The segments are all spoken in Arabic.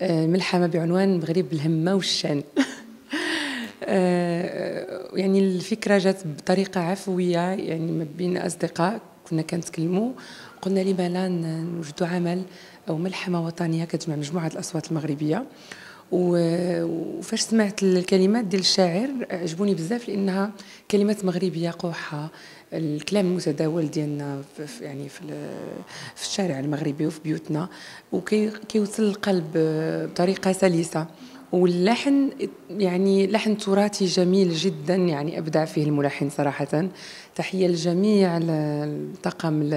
آه، ملحمة بعنوان مغرب الهمة والشان آه، يعني الفكرة جات بطريقة عفوية يعني ما بين أصدقاء كنا كنتكلموا قلنا لما لا نوجدوا عمل أو ملحمة وطنية كتجمع مجموعة الأصوات المغربية وفاش سمعت الكلمات ديال الشاعر عجبوني بزاف لانها كلمات مغربيه قوحه الكلام المتداول ديالنا في يعني في, في الشارع المغربي وفي بيوتنا وكيوصل القلب بطريقه سلسه واللحن يعني لحن تراثي جميل جدا يعني ابدع فيه الملحن صراحه تحيه للجميع الطاقم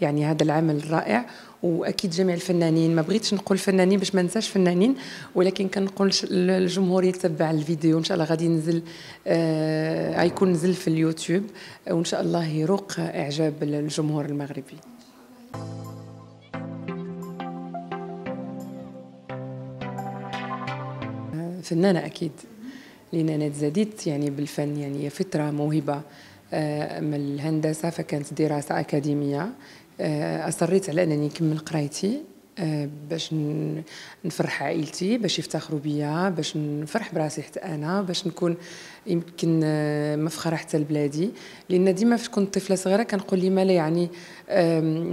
يعني هذا العمل الرائع واكيد جميع الفنانين ما بغيتش نقول فنانين باش ما ننساش فنانين ولكن كنقول الجمهور يتبع الفيديو ان شاء الله غادي ينزل آه، غيكون آه نزل في اليوتيوب وان شاء الله يروق اعجاب الجمهور المغربي فنانة أكيد لأن أنا تزاديت يعني بالفن يعني هي فطرة موهبة آه، أما الهندسة فكانت دراسة أكاديمية آه، أصريت على أنني نكمل قرايتي آه، باش نفرح عائلتي باش يفتخروا بيا باش نفرح براسي حتى انا باش نكون يمكن آه، مفخره حتى لبلادي لان ديما فاش كنت طفله صغيره كنقول لي ما لا يعني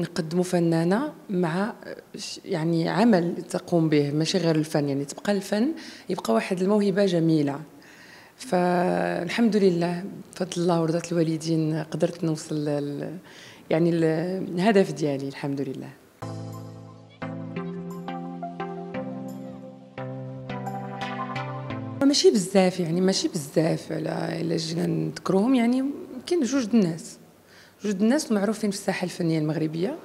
نقدموا فنانه مع آه، يعني عمل تقوم به ماشي غير الفن يعني تبقى الفن يبقى واحد الموهبه جميله فالحمد لله بفضل الله ورضات الوالدين قدرت نوصل يعني الهدف ديالي الحمد لله ماشي بزاف يعني ماشي بزاف على الا جينا نذكرهم يعني كاين جوج الناس جوج الناس معروفين في الساحه الفنيه المغربيه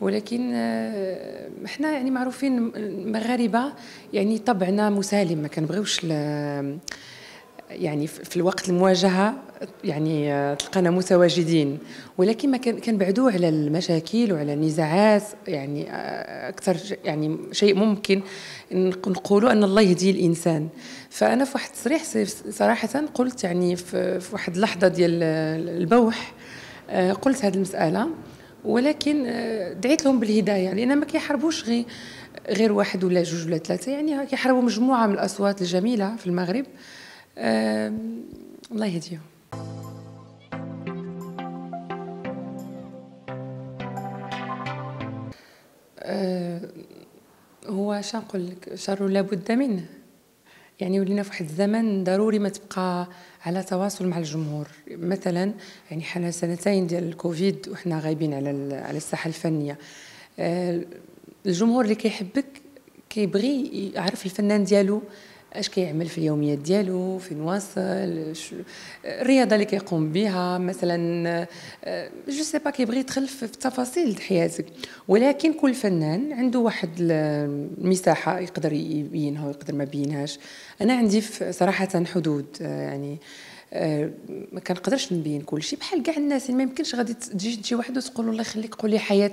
ولكن آه، حنا يعني معروفين المغاربه آه، يعني طبعنا مسالم ما كنبغيوش يعني في الوقت المواجهه يعني آه، تلقانا متواجدين ولكن ما كنبعدو على المشاكل وعلى النزاعات يعني آه، اكثر يعني شيء ممكن نقولوا ان الله يهدي الانسان فانا في واحد التصريح صراحه قلت يعني في واحد اللحظه ديال البوح آه، قلت هذه المساله ولكن دعيت لهم بالهدايه لان يعني ما كيحاربوش غير غير واحد ولا جوج ولا ثلاثه يعني كيحاربوا مجموعه من الاصوات الجميله في المغرب الله يهديهم أه، هو اش نقول لك شر لابد منه يعني ولينا في واحد الزمن ضروري ما تبقى على تواصل مع الجمهور مثلا يعني حنا سنتين ديال الكوفيد وحنا غايبين على على الساحه الفنيه أه، الجمهور اللي كيحبك كيبغي يعرف الفنان ديالو اش كيعمل في اليوميات ديالو فين واصل شو... الرياضه اللي كيقوم بها مثلا آه، جو سي با كيبغي يدخل في التفاصيل حياتك ولكن كل فنان عنده واحد المساحه آه، يقدر يبينها ويقدر ما بينهاش انا عندي صراحه حدود آه، يعني آه، ما كنقدرش نبين كل شيء بحال كاع الناس ما يمكنش غادي تجي شي واحد وتقول الله يخليك قولي حياه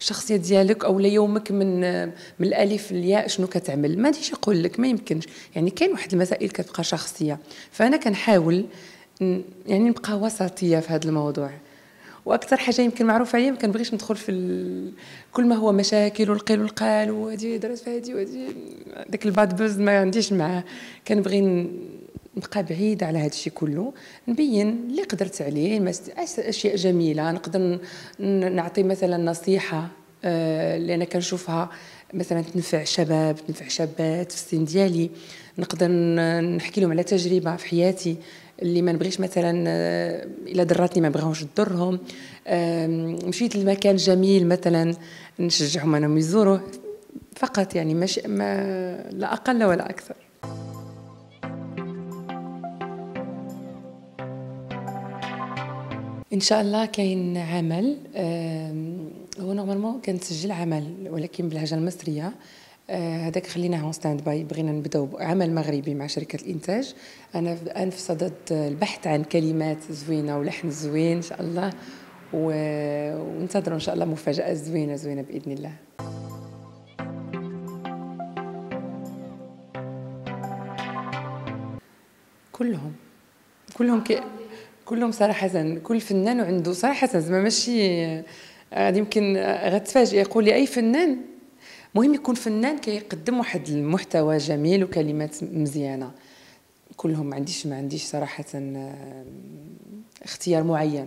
الشخصيه ديالك او يومك من من الالف للياء شنو كتعمل ما غاديش يقول لك ما يمكنش يعني كاين واحد المسائل كتبقى شخصيه فانا كنحاول يعني نبقى وسطيه في هذا الموضوع واكثر حاجه يمكن معروفه عليا ما كنبغيش ندخل في كل ما هو مشاكل والقيل والقال وهذه درت في هذه وهذه داك الباد بوز ما عنديش معاه كنبغي نبقى بعيد على هذا الشيء كله نبين اللي قدرت عليه اشياء جميله نقدر نعطي مثلا نصيحه آه، اللي انا كنشوفها مثلا تنفع شباب تنفع شابات في السن ديالي نقدر نحكي لهم على تجربه في حياتي اللي ما نبغيش مثلا آه، الا ضراتني ما بغاوش تضرهم مشيت لمكان جميل مثلا نشجعهم انهم يزوروه فقط يعني مش ما لا اقل ولا اكثر ان شاء الله كاين عمل هو نورمالمون كنسجل عمل ولكن باللهجه المصريه آه، هذاك خليناه اون ستاند باي بغينا نبداو عمل مغربي مع شركه الانتاج انا الان في صدد البحث عن كلمات زوينه ولحن زوين ان شاء الله وانتظروا ان شاء الله مفاجاه زوينه زوينه باذن الله كلهم كلهم كي كلهم صراحه كل فنان وعنده صراحه زعما ماشي آه، غادي يمكن آه، غتفاجئ يقول لي اي فنان مهم يكون فنان كيقدم واحد المحتوى جميل وكلمات مزيانه كلهم ما عنديش ما عنديش صراحه آه، اختيار معين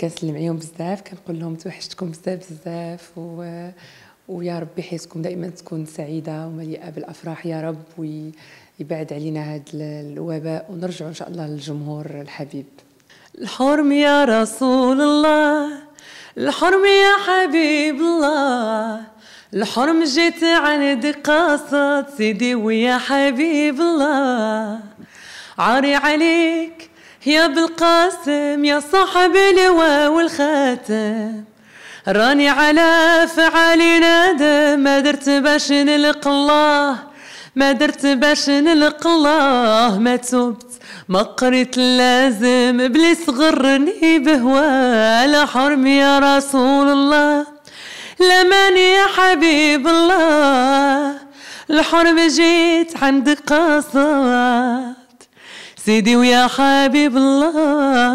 كنسلم عليهم بزاف كنقول لهم توحشتكم بزاف بزاف و ويا ربي حياتكم دائما تكون سعيدة ومليئة بالأفراح يا رب ويبعد علينا هذا الوباء ونرجع إن شاء الله للجمهور الحبيب الحرم يا رسول الله الحرم يا حبيب الله الحرم جيت عند قصد سيدي ويا حبيب الله عاري عليك يا بالقاسم يا صاحب اللواء والخاتم راني على فعالي نادم ما درت باش نلقى الله ما درت باش نلقى الله ما تبت ما قريت لازم بلي غرني بهوا على حرم يا رسول الله لمن يا حبيب الله الحرم جيت عندك قصات سيدي ويا حبيب الله